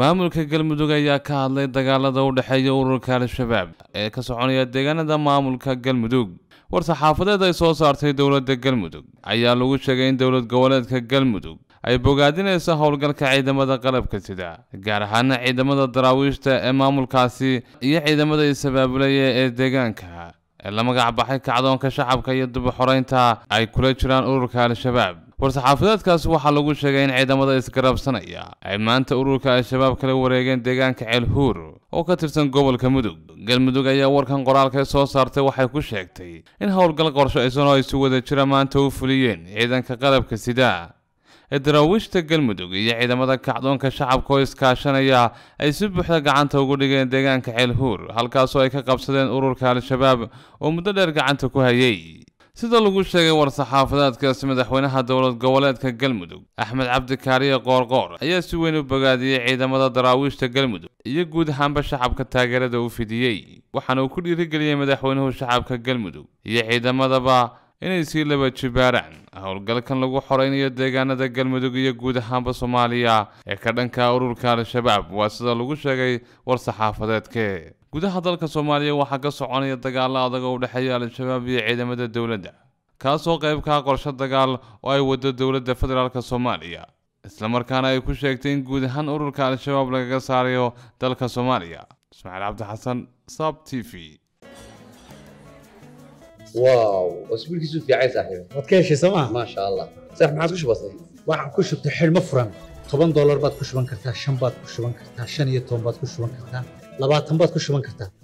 maamulka galmudug ayaa ka hadlay dagaalada u dhexeeya ururka al-shabaab ee ka soconaya deegaanada maamulka galmudug war-saxaafadeed ay soo saartay dowladda galmudug ayaa lagu sheegay in dowlad goboleedka galmudug ay bogaadinayso howlgalka ciidamada qalabka sida gaar ahaana ciidamada daraawiishta ee maamulkaasi iyo ciidamada isabaabulaya ee deegaanka ee la magac baxay kacdoonka shacabka iyo dib u ay kula jiraan ururka al-shabaab war-saxaafadeedkaas waxaa lagu sheegay in ciidamada isgarabsanaya ay maanta ururka al-shabaab kala wareegeen deegaanka ceel huur oo ka tirsan gobolka mudug galmudug ayaa warkan qoraalka soo saartay waxay ku sheegtay in howlgal qorshaysan oo ay wada jira maanta u fuliyeen ciidanka qalabka sidaa ee daraawiishta galmudug iyo ciidamada kacdoonka shacabka oo iskaashanaya ay si buuxda gacanta ugu dhigeen deegaanka ceel huur halkaasoo ay ka qabsadeen ururka al-shabaab oo muddo dheer gacanta ku hayay sida lagu sheegay war-saxaafadeedkaasi madaxweynaha dowlad goboleedka galmudug axmed cabdikaariye qoorqoor ayaa si weyn u bogaadiyey ciidamada daraawiishta galmudug iyo guud ahaanba shacabka taageerada u fidiyey waxaana uu ku dhiirigeliyey madaxweynuhu shacabka galmudug iyo ciidamadaba inay sii laba jibaaraan howlgalkan lagu xoraynayo deegaanada galmudug iyo guud ahaanba soomaaliya ee ka dhanka ururka al-shabaab waa sida lagu sheegay war-saxaafadeedke gudaha dalka soomaaliya waxaa ka soconaya dagaalo adag oo u dhexeeya al-shabaab iyo ciidamada dowladda kaasoo qayb qaybkaa ah qorsho dagaal oo ay waddo dowladda federaalk soomaaliya isla markaana ay ku sheegtay in guud ahaan ururka al-shabaab lagaga saarayo dalka soomaaliya ismaaciil cabdixasan sab t v waaw oo isbiilkiisu fiican saaxiib waad ka heshay soo ma maasha allah saaxiib maxaad ku shubatay waxaan ku shubtay xidhmo furan toban doolar baad ku shuban kartaa shan baad ku shuban kartaa shan iyo toban baad ku shuban kartaa labaatan baad ku shuban kartaa